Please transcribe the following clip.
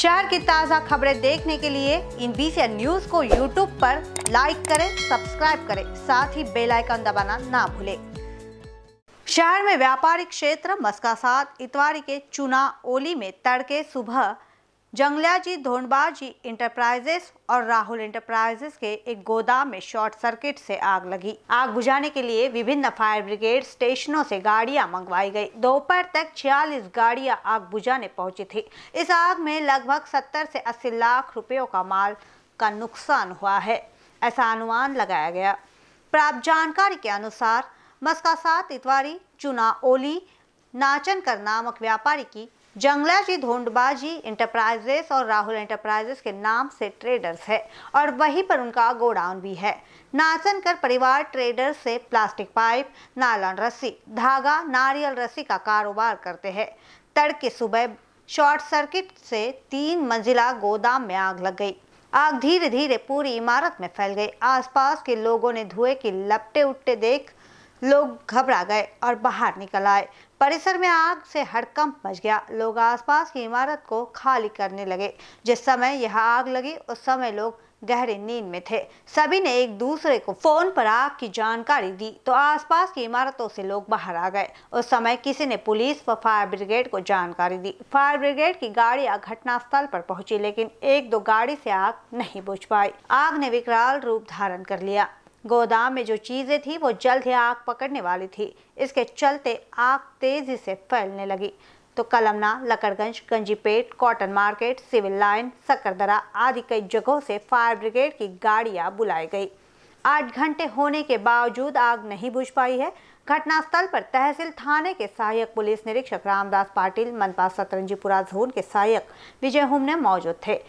शहर की ताज़ा खबरें देखने के लिए इन बीसी न्यूज को यूट्यूब पर लाइक करें सब्सक्राइब करें साथ ही बेल आइकन दबाना ना भूलें शहर में व्यापारिक क्षेत्र मस्का सात इतवारी के चुना ओली में तड़के सुबह जंगलाजी धोनबाजी इंटरप्राइजेस और राहुल इंटरप्राइजेस के एक गोदाम में शॉर्ट सर्किट से आग लगी आग बुझाने के लिए विभिन्न फायर ब्रिगेड स्टेशनों से गाड़ियां मंगवाई गई दोपहर तक 46 गाड़ियां आग बुझाने पहुंची थी इस आग में लगभग 70 से 80 लाख रुपयों का माल का नुकसान हुआ है ऐसा अनुमान लगाया गया प्राप्त जानकारी के अनुसार मस्का सात इतवारी चुना ओली नाचनकर नामक व्यापारी की जंगलाजी धोंडबाजी इंटरप्राइजेस और राहुल इंटरप्राइजेस के नाम से ट्रेडर्स है और वहीं पर उनका गोडाउन भी है नाचनकर परिवार ट्रेडर्स से प्लास्टिक पाइप नायलॉन रस्सी धागा नारियल रस्सी का कारोबार करते हैं तड़के सुबह शॉर्ट सर्किट से तीन मंजिला गोदाम में आग लग गई आग धीरे धीरे पूरी इमारत में फैल गई आसपास के लोगों ने धुएं की लपटे उठते देख लोग घबरा गए और बाहर निकल आए परिसर में आग से हड़कंप मच गया लोग आसपास की इमारत को खाली करने लगे जिस समय यह आग लगी उस समय लोग गहरे नींद में थे सभी ने एक दूसरे को फोन पर आग की जानकारी दी तो आसपास की इमारतों से लोग बाहर आ गए उस समय किसी ने पुलिस व फायर ब्रिगेड को जानकारी दी फायर ब्रिगेड की गाड़ियां घटनास्थल पर पहुंची लेकिन एक दो गाड़ी से आग नहीं बुझ पाई आग ने विकराल रूप धारण कर लिया गोदाम में जो चीज़ें थी वो जल्द ही आग पकड़ने वाली थी इसके चलते आग तेज़ी से फैलने लगी तो Kalamna Lakadganj Ganjipeth Cotton Market Civil Line Sakkardara आदि कई जगहों से फायर ब्रिगेड की गाड़ियां बुलाई गई आठ घंटे होने के बावजूद आग नहीं बुझ पाई है घटनास्थल पर तहसील थाने के सहायक पुलिस निरीक्षक रामदास पाटिल मनपा सतरंजीपुरा जोन के सहायक विजय हुम ने मौजूद थे